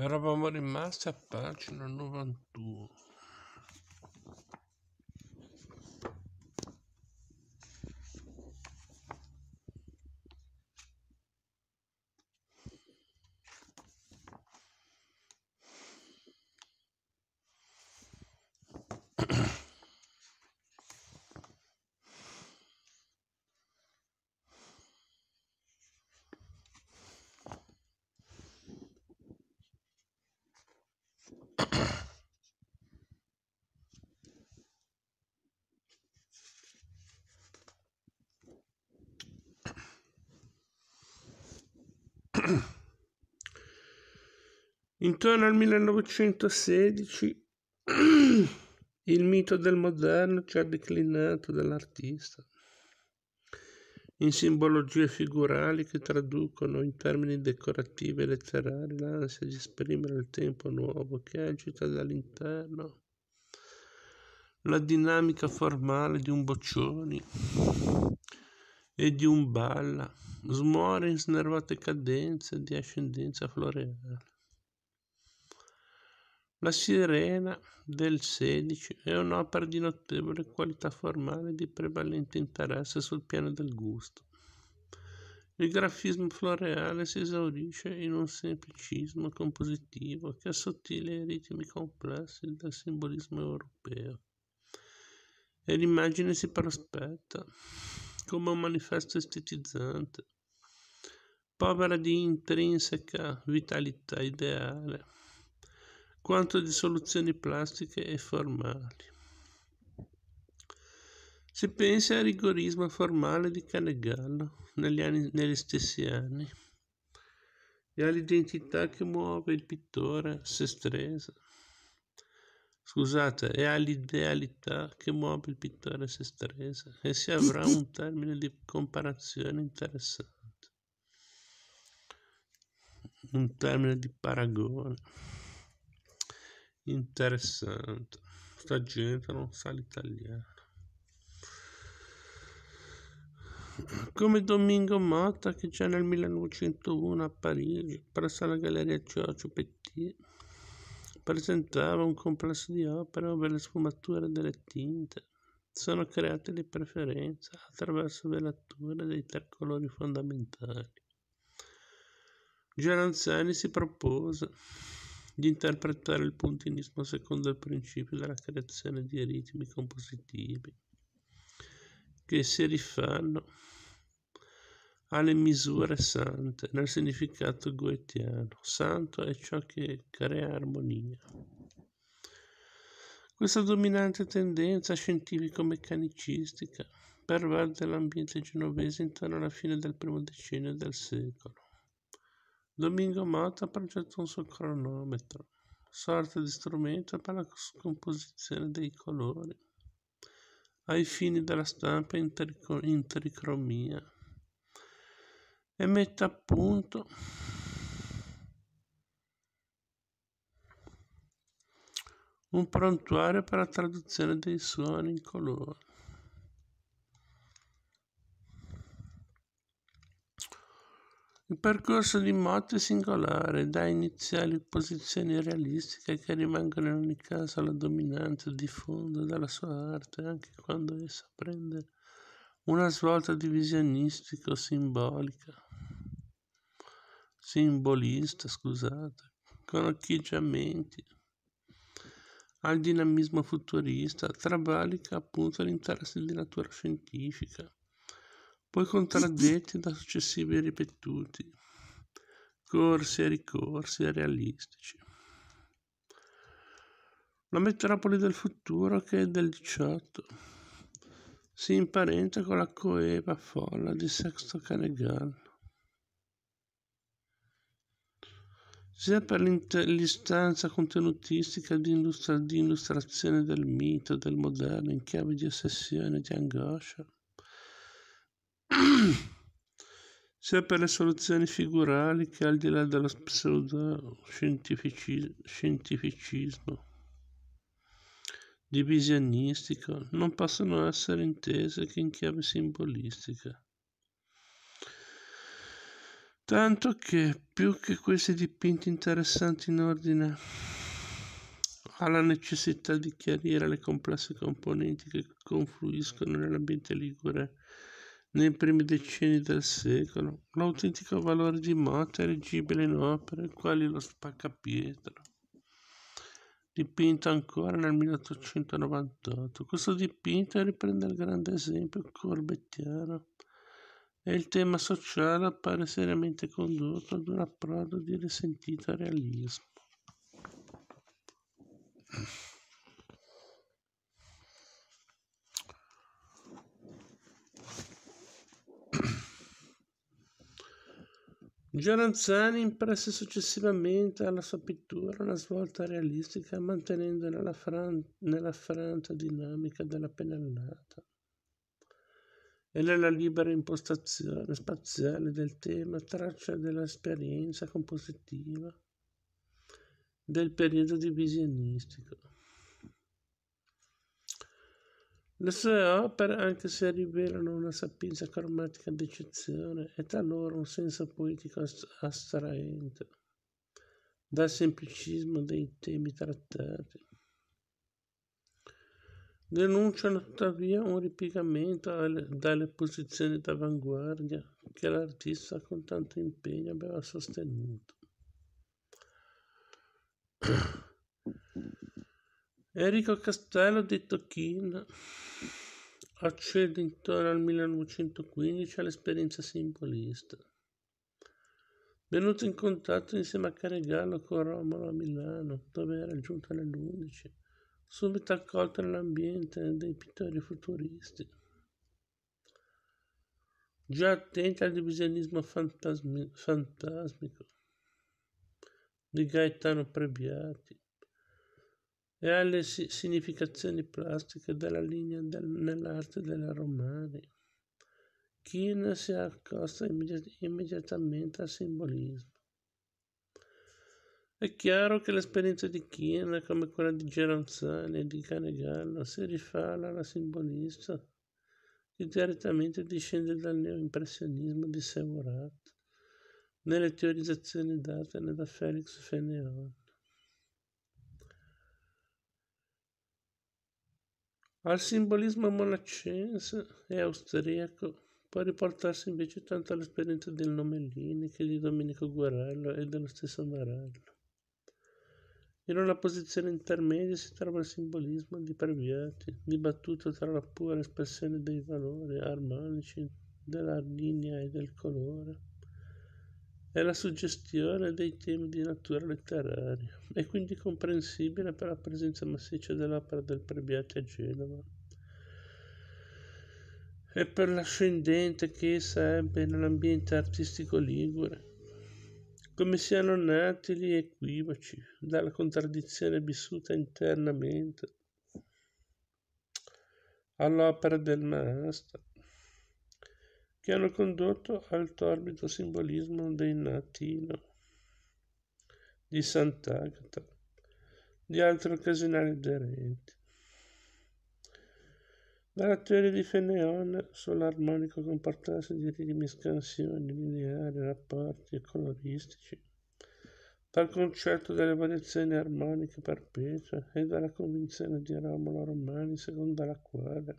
Eravamo rimasti a pagina 91. Intorno al 1916 il mito del moderno ci ha declinato dall'artista in simbologie figurali che traducono in termini decorativi e letterari l'ansia di esprimere il tempo nuovo che agita dall'interno la dinamica formale di un boccioni e di un balla smuore in snervate cadenze di ascendenza floreale. La sirena del 16 è un'opera di notevole qualità formale e di prevalente interesse sul piano del gusto. Il grafismo floreale si esaurisce in un semplicismo compositivo che assottile i ritmi complessi del simbolismo europeo e l'immagine si prospetta come un manifesto estetizzante, povera di intrinseca vitalità ideale, quanto di soluzioni plastiche e formali. Si pensa al rigorismo formale di Canegallo negli, anni, negli stessi anni e all'identità che muove il pittore se Sestresa. Scusate, è all'idealità che muove il pittore se stresa e si avrà un termine di comparazione interessante, un termine di paragone interessante. Sta gente non sa l'italiano. Come Domingo Motta che già nel 1901 a Parigi presso la Galleria Giorgio Petit presentava un complesso di opere ove le sfumature delle tinte sono create di preferenza attraverso velature dei tre colori fondamentali. Geranzani si propose di interpretare il puntinismo secondo il principio della creazione di ritmi compositivi che si rifanno alle misure sante nel significato goetiano. Santo è ciò che crea armonia. Questa dominante tendenza scientifico-meccanicistica pervade l'ambiente genovese intorno alla fine del primo decennio del secolo. Domingo Motta progetta un suo cronometro, sorta di strumento per la scomposizione dei colori, ai fini della stampa intericromia e mette a punto un prontuario per la traduzione dei suoni in colore. Il percorso di Motte è singolare, da iniziali posizioni realistiche che rimangono in ogni caso la dominante di fondo della sua arte, anche quando essa prende una svolta divisionistica o simbolica simbolista, scusate, con occhieggiamenti, al dinamismo futurista, travalica appunto l'interesse di natura scientifica, poi contraddetti da successivi ripetuti corsi e ricorsi realistici. La metropoli del futuro che è del 18 si imparenta con la coeva folla di Sexto Canegan sia per l'istanza contenutistica di, illustra- di illustrazione del mito, del moderno, in chiave di ossessione, di angoscia, sia per le soluzioni figurali che al di là dello pseudo-scientificismo divisionistico non possono essere intese che in chiave simbolistica. Tanto che più che questi dipinti interessanti in ordine alla necessità di chiarire le complesse componenti che confluiscono nell'ambiente ligure nei primi decenni del secolo, l'autentico valore di Motta è leggibile in opere quali lo spaccapietro, dipinto ancora nel 1898. Questo dipinto riprende il grande esempio corbettiano e il tema sociale appare seriamente condotto ad un approdo di risentito realismo. Gioranzani impresse successivamente alla sua pittura una svolta realistica mantenendo nella, fran- nella franta dinamica della pennellata e nella libera impostazione spaziale del tema traccia dell'esperienza compositiva del periodo divisionistico. Le sue opere, anche se rivelano una sapienza cromatica d'eccezione e talora un senso poetico astraente dal semplicismo dei temi trattati denunciano tuttavia un um ripiegamento dalle posizioni d'avanguardia che l'artista con tanto impegno aveva sostenuto. Enrico Castello detto Tocchino accede intorno al 1915 all'esperienza simbolista. Venuto in contatto insieme a Caregallo con Romolo a Milano, dove era giunto nell'11, 11 subito accolto nell'ambiente dei pittori futuristi, già attenti al divisionismo fantasmi- fantasmico di Gaetano Prebiati e alle si- significazioni plastiche della linea del- nell'arte della Romani. China si accosta immediat- immediatamente al simbolismo è chiaro che l'esperienza di Chiena, come quella di Geranzani e di Canegallo, si rifà alla simbolista, che direttamente discende dal neoimpressionismo di Seurat, nelle teorizzazioni date da Felix Feneon. Al simbolismo monacense e austriaco può riportarsi invece tanto all'esperienza del Nomellini che di Domenico Guerrello e dello stesso Marello. In una posizione intermedia si trova il simbolismo di Perviati, dibattuto tra la pura espressione dei valori armonici della linea e del colore e la suggestione dei temi di natura letteraria. È quindi comprensibile per la presenza massiccia dell'opera del Prebiati a Genova e per l'ascendente che essa ebbe nell'ambiente artistico ligure come siano nati gli equivoci dalla contraddizione vissuta internamente all'opera del maestro, che hanno condotto al torbido simbolismo del natino, di Sant'Agata, di altri occasionali aderenti teoria di Feneon sull'armonico comportarsi di ritmi scansioni lineari, rapporti e coloristici, dal concetto delle variazioni armoniche perpetue e dalla convinzione di Romolo Romani secondo la quale,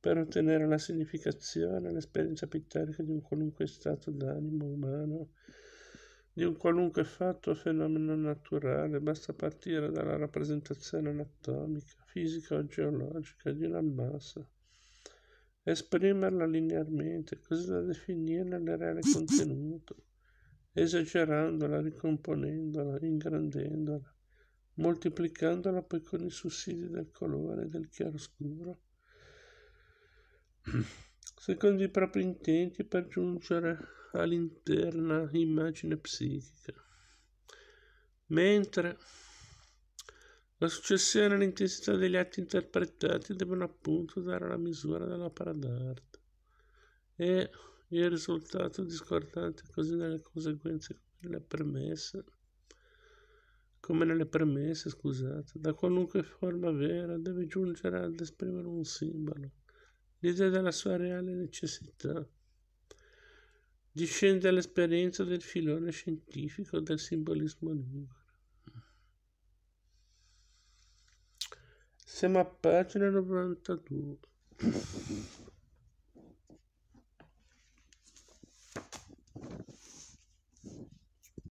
per ottenere la significazione, e l'esperienza pittorica di un qualunque stato d'animo umano di un qualunque fatto o fenomeno naturale, basta partire dalla rappresentazione anatomica, fisica o geologica di una massa, esprimerla linearmente, così da definirne il reale contenuto, esagerandola, ricomponendola, ingrandendola, moltiplicandola poi con i sussidi del colore e del chiaroscuro, secondo i propri intenti per giungere all'interna immagine psichica, mentre la successione e l'intensità degli atti interpretati devono appunto dare la misura dell'opera d'arte e il risultato discordante così nelle conseguenze come nelle premesse, come nelle premesse scusate, da qualunque forma vera deve giungere ad esprimere un simbolo, l'idea della sua reale necessità discende dall'esperienza del filone scientifico del simbolismo libero. Siamo a pagina 92.